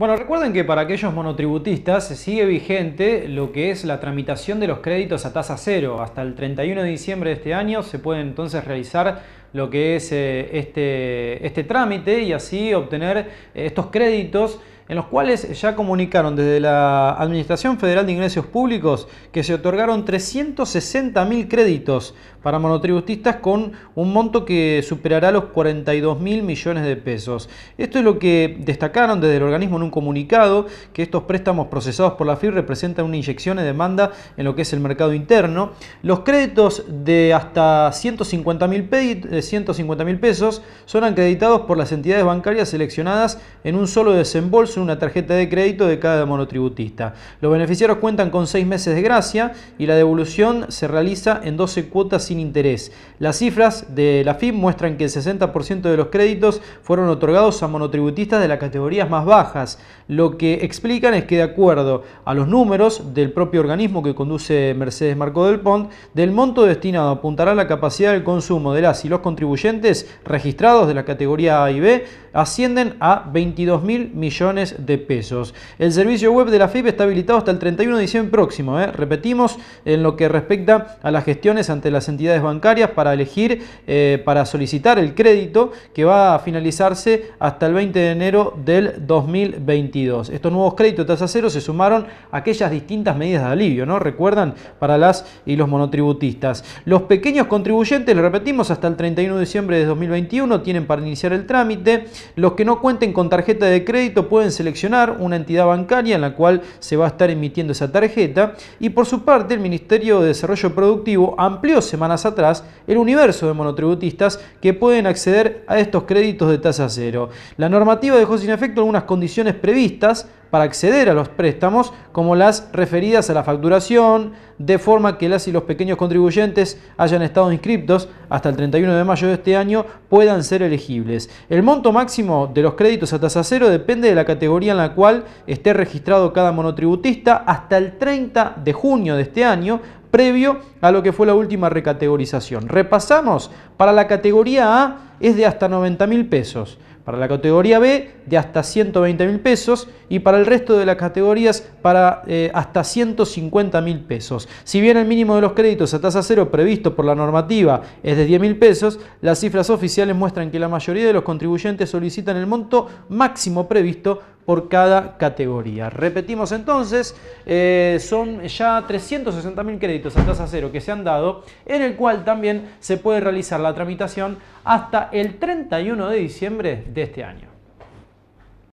Bueno, recuerden que para aquellos monotributistas sigue vigente lo que es la tramitación de los créditos a tasa cero. Hasta el 31 de diciembre de este año se puede entonces realizar lo que es eh, este, este trámite y así obtener eh, estos créditos en los cuales ya comunicaron desde la Administración Federal de Ingresos Públicos que se otorgaron 360 mil créditos para monotributistas con un monto que superará los 42 mil millones de pesos. Esto es lo que destacaron desde el organismo en un comunicado, que estos préstamos procesados por la FIR representan una inyección de demanda en lo que es el mercado interno. Los créditos de hasta 150.000 mil pesos son acreditados por las entidades bancarias seleccionadas en un solo desembolso una tarjeta de crédito de cada monotributista. Los beneficiarios cuentan con seis meses de gracia y la devolución se realiza en 12 cuotas sin interés. Las cifras de la Fim muestran que el 60% de los créditos fueron otorgados a monotributistas de las categorías más bajas. Lo que explican es que de acuerdo a los números del propio organismo que conduce Mercedes Marco del Pont, del monto destinado apuntará a la capacidad del consumo de las y los contribuyentes registrados de la categoría A y B ascienden a 22 mil millones de pesos. El servicio web de la FIP está habilitado hasta el 31 de diciembre próximo. ¿eh? Repetimos, en lo que respecta a las gestiones ante las entidades bancarias para elegir, eh, para solicitar el crédito que va a finalizarse hasta el 20 de enero del 2022. Estos nuevos créditos tasa cero se sumaron a aquellas distintas medidas de alivio, ¿no? Recuerdan, para las y los monotributistas. Los pequeños contribuyentes, lo repetimos, hasta el 31 de diciembre de 2021 tienen para iniciar el trámite. Los que no cuenten con tarjeta de crédito pueden seleccionar una entidad bancaria en la cual se va a estar emitiendo esa tarjeta y por su parte el Ministerio de Desarrollo Productivo amplió semanas atrás el universo de monotributistas que pueden acceder a estos créditos de tasa cero. La normativa dejó sin efecto algunas condiciones previstas para acceder a los préstamos, como las referidas a la facturación, de forma que las y los pequeños contribuyentes hayan estado inscriptos hasta el 31 de mayo de este año puedan ser elegibles. El monto máximo de los créditos a tasa cero depende de la categoría en la cual esté registrado cada monotributista hasta el 30 de junio de este año, previo a lo que fue la última recategorización. Repasamos, para la categoría A es de hasta 90 mil pesos, para la categoría B de hasta 120 mil pesos y para el resto de las categorías para eh, hasta 150 mil pesos. Si bien el mínimo de los créditos a tasa cero previsto por la normativa es de 10 mil pesos, las cifras oficiales muestran que la mayoría de los contribuyentes solicitan el monto máximo previsto por cada categoría. Repetimos entonces, eh, son ya 360 mil créditos a tasa cero que se han dado, en el cual también se puede realizar la tramitación hasta el 31 de diciembre de este año.